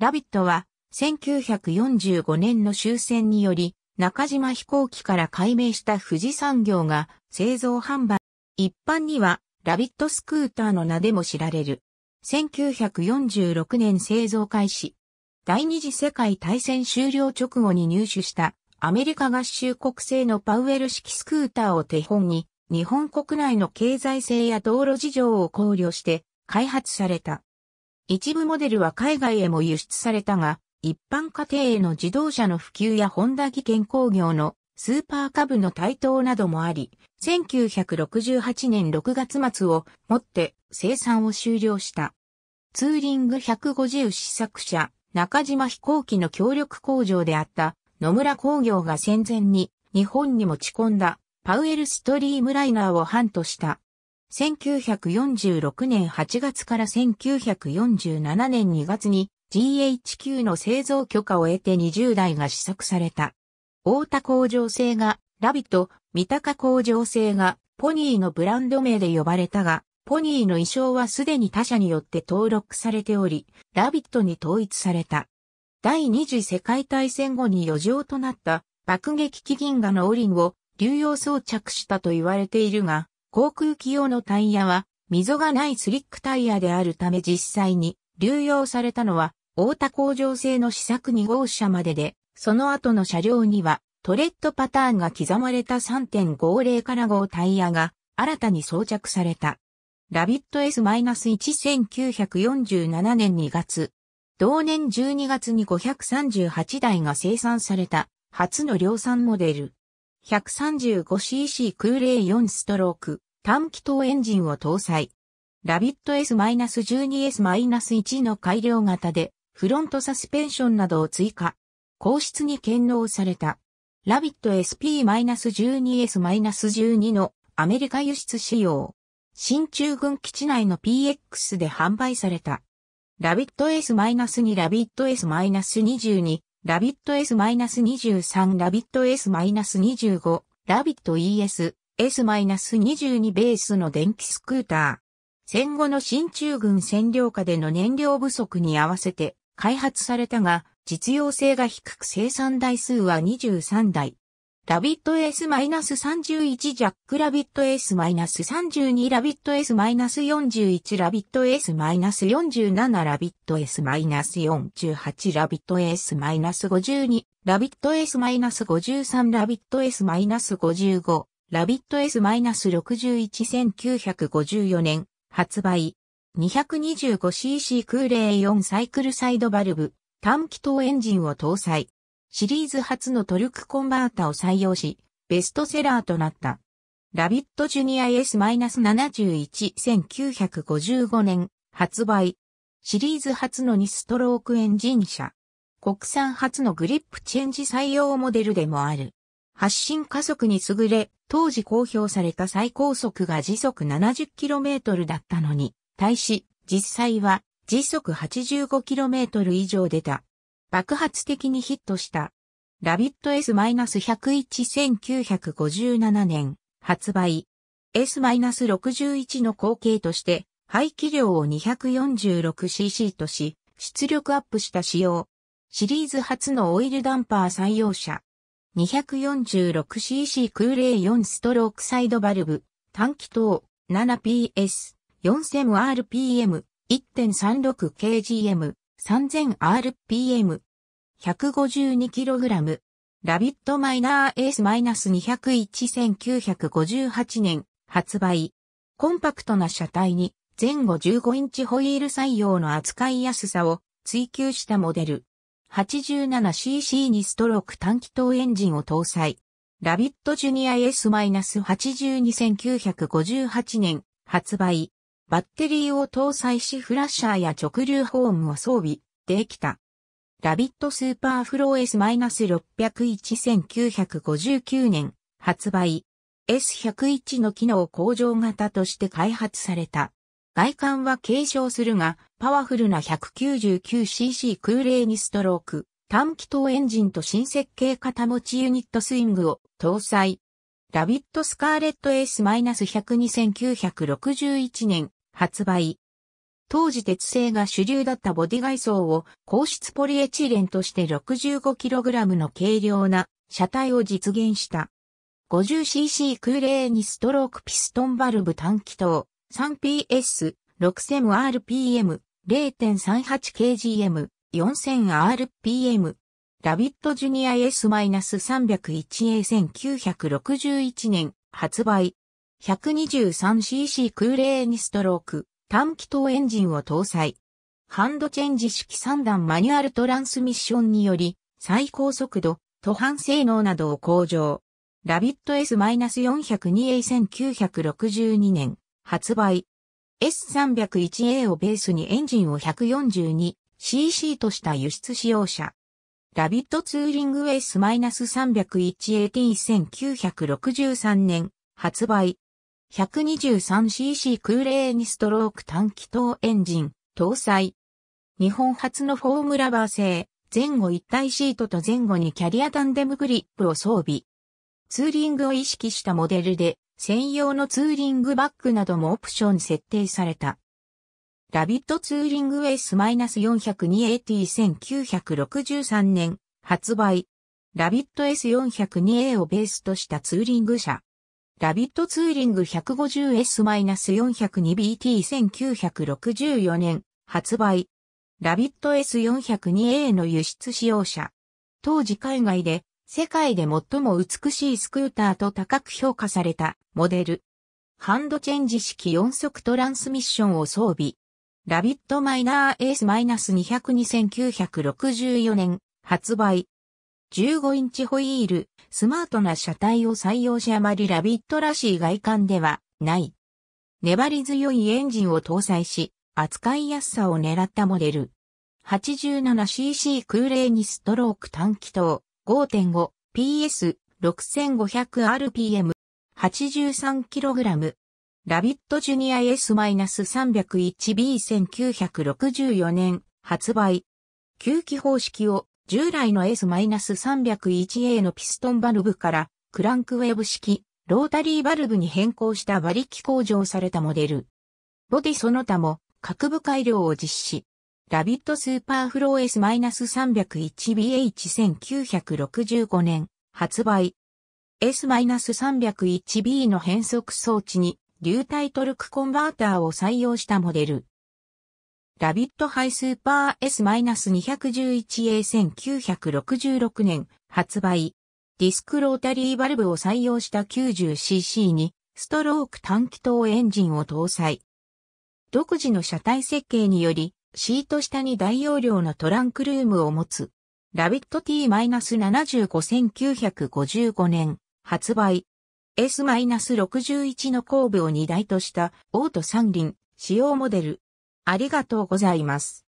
ラビットは1945年の終戦により中島飛行機から改名した富士産業が製造販売。一般にはラビットスクーターの名でも知られる。1946年製造開始。第二次世界大戦終了直後に入手したアメリカ合衆国製のパウエル式スクーターを手本に日本国内の経済性や道路事情を考慮して開発された。一部モデルは海外へも輸出されたが、一般家庭への自動車の普及やホンダ技研工業のスーパー株の台頭などもあり、1968年6月末をもって生産を終了した。ツーリング150試作車、中島飛行機の協力工場であった野村工業が戦前に日本に持ち込んだパウエルストリームライナーを半とした1946年8月から1947年2月に GHQ の製造許可を得て20台が試作された。大田工場製がラビと三鷹工場製がポニーのブランド名で呼ばれたが、ポニーの衣装はすでに他社によって登録されており、ラビットに統一された。第二次世界大戦後に余剰となった爆撃機銀河のオリンを流用装着したと言われているが、航空機用のタイヤは溝がないスリックタイヤであるため実際に流用されたのは大田工場製の試作2号車までで、その後の車両にはトレッドパターンが刻まれた3.50から号タイヤが新たに装着された。ラビット S-1947 年2月、同年12月に538台が生産された初の量産モデル。135cc 空冷4ストローク短気筒エンジンを搭載。ラビット S-12S-1 の改良型でフロントサスペンションなどを追加。皇室に兼納された。ラビット SP-12S-12 のアメリカ輸出仕様。新中軍基地内の PX で販売された。ラビット S-2 ラビット S-22 ラビット S-23 ラビット S-25 ラビット ES S-22 ベースの電気スクーター。戦後の新中軍占領下での燃料不足に合わせて開発されたが実用性が低く生産台数は23台。ラビット S-31 ジャックラビット S-32 ラビット S-41 ラビット S-47 ラビット S-48 ラビット S-52 ラビット S-53 ラビット S-55 ラビット S-611954 年発売 225cc 空冷4サイクルサイドバルブ短気筒エンジンを搭載シリーズ初のトルクコンバータを採用し、ベストセラーとなった。ラビットジュニア S-71-1955 年発売。シリーズ初の2ストロークエンジン車。国産初のグリップチェンジ採用モデルでもある。発進加速に優れ、当時公表された最高速が時速 70km だったのに、対し、実際は時速 85km 以上出た。爆発的にヒットした。ラビット S-101-1957 年発売。S-61 の後継として排気量を 246cc とし、出力アップした仕様。シリーズ初のオイルダンパー採用車。246cc 空冷4ストロークサイドバルブ、短気筒 7PS、4000rpm、1.36kgm、3000rpm、152kg、ラビットマイナーエース -201-1958 年発売。コンパクトな車体に前後15インチホイール採用の扱いやすさを追求したモデル。87cc にストローク短気筒エンジンを搭載。ラビットジュニア S-82958 年発売。バッテリーを搭載しフラッシャーや直流ホームを装備できた。ラビットスーパーフロー S-601-1959 年発売。S101 の機能向上型として開発された。外観は継承するが、パワフルな 199cc 空冷にストローク、短気筒エンジンと新設計型持ちユニットスイングを搭載。ラビットスカーレット S-102-1961 年発売。当時鉄製が主流だったボディ外装を硬質ポリエチレンとして 65kg の軽量な車体を実現した。50cc 空冷2ストロークピストンバルブ短気筒 3PS6000RPM 0.38kgm 4000rpm ラビットジュニア S-301A1961 年発売 123cc 空冷ニストローク、短気筒エンジンを搭載。ハンドチェンジ式3段マニュアルトランスミッションにより、最高速度、途半性能などを向上。ラビット S-402A1962 年発売。S301A をベースにエンジンを 142cc とした輸出使用車。ラビットツーリング S-301AT1963 年発売。123cc 空冷2ストローク短気筒エンジン、搭載。日本初のフォームラバー製、前後一体シートと前後にキャリアタンデムグリップを装備。ツーリングを意識したモデルで、専用のツーリングバッグなどもオプション設定された。ラビットツーリングウェイス -402AT1963 年発売。ラビット S402A をベースとしたツーリング車。ラビットツーリング 150S-402BT1964 年発売。ラビット S402A の輸出使用者。当時海外で世界で最も美しいスクーターと高く評価されたモデル。ハンドチェンジ式4速トランスミッションを装備。ラビットマイナー S-202 1964年発売。15インチホイール、スマートな車体を採用しあまりラビットらしい外観ではない。粘り強いエンジンを搭載し、扱いやすさを狙ったモデル。87cc 空冷にストローク短気筒 5.5PS6500rpm 83kg ラビットジュニア S-301B1964 年発売。吸気方式を従来の S-301A のピストンバルブからクランクウェブ式ロータリーバルブに変更した馬力向上されたモデル。ボディその他も各部改良を実施。ラビットスーパーフロー S-301BH1965 年発売。S-301B の変速装置に流体トルクコンバーターを採用したモデル。ラビットハイスーパー S-211A1966 年発売。ディスクロータリーバルブを採用した 90cc にストローク短気筒エンジンを搭載。独自の車体設計によりシート下に大容量のトランクルームを持つ。ラビット T-75-1955 年発売。S-61 の後部を荷台としたオート三輪使用モデル。ありがとうございます。